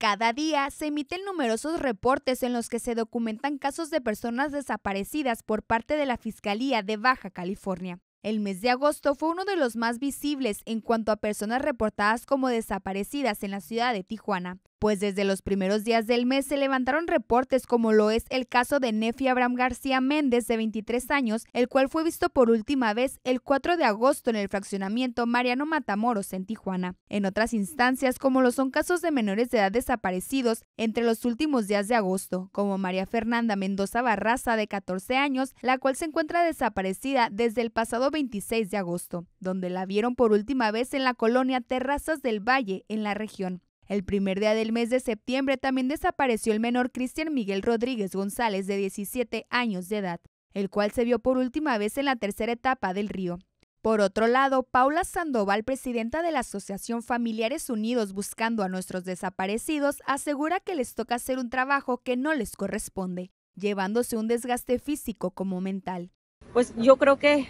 Cada día se emiten numerosos reportes en los que se documentan casos de personas desaparecidas por parte de la Fiscalía de Baja California. El mes de agosto fue uno de los más visibles en cuanto a personas reportadas como desaparecidas en la ciudad de Tijuana, pues desde los primeros días del mes se levantaron reportes como lo es el caso de Nefi Abraham García Méndez de 23 años, el cual fue visto por última vez el 4 de agosto en el fraccionamiento Mariano Matamoros en Tijuana. En otras instancias, como lo son casos de menores de edad desaparecidos entre los últimos días de agosto, como María Fernanda Mendoza Barraza de 14 años, la cual se encuentra desaparecida desde el pasado 26 de agosto, donde la vieron por última vez en la colonia Terrazas del Valle, en la región. El primer día del mes de septiembre también desapareció el menor Cristian Miguel Rodríguez González, de 17 años de edad, el cual se vio por última vez en la tercera etapa del río. Por otro lado, Paula Sandoval, presidenta de la Asociación Familiares Unidos Buscando a Nuestros Desaparecidos, asegura que les toca hacer un trabajo que no les corresponde, llevándose un desgaste físico como mental. Pues yo creo que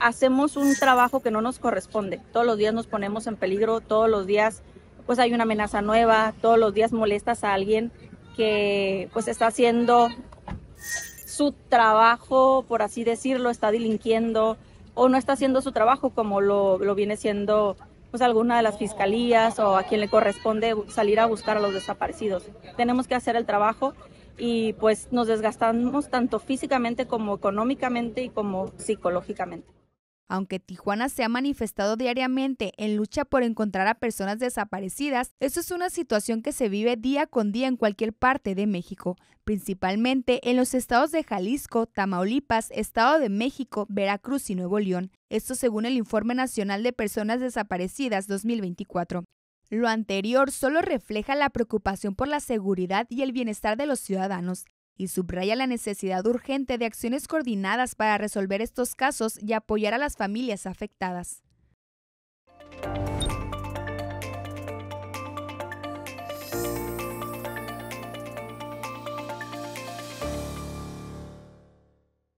hacemos un trabajo que no nos corresponde. Todos los días nos ponemos en peligro, todos los días pues hay una amenaza nueva, todos los días molestas a alguien que pues está haciendo su trabajo, por así decirlo, está delinquiendo o no está haciendo su trabajo como lo, viene siendo pues alguna de las fiscalías o a quien le corresponde salir a buscar a los desaparecidos. Tenemos que hacer el trabajo y pues nos desgastamos tanto físicamente como económicamente y como psicológicamente. Aunque Tijuana se ha manifestado diariamente en lucha por encontrar a personas desaparecidas, eso es una situación que se vive día con día en cualquier parte de México, principalmente en los estados de Jalisco, Tamaulipas, Estado de México, Veracruz y Nuevo León. Esto según el Informe Nacional de Personas Desaparecidas 2024. Lo anterior solo refleja la preocupación por la seguridad y el bienestar de los ciudadanos, y subraya la necesidad urgente de acciones coordinadas para resolver estos casos y apoyar a las familias afectadas.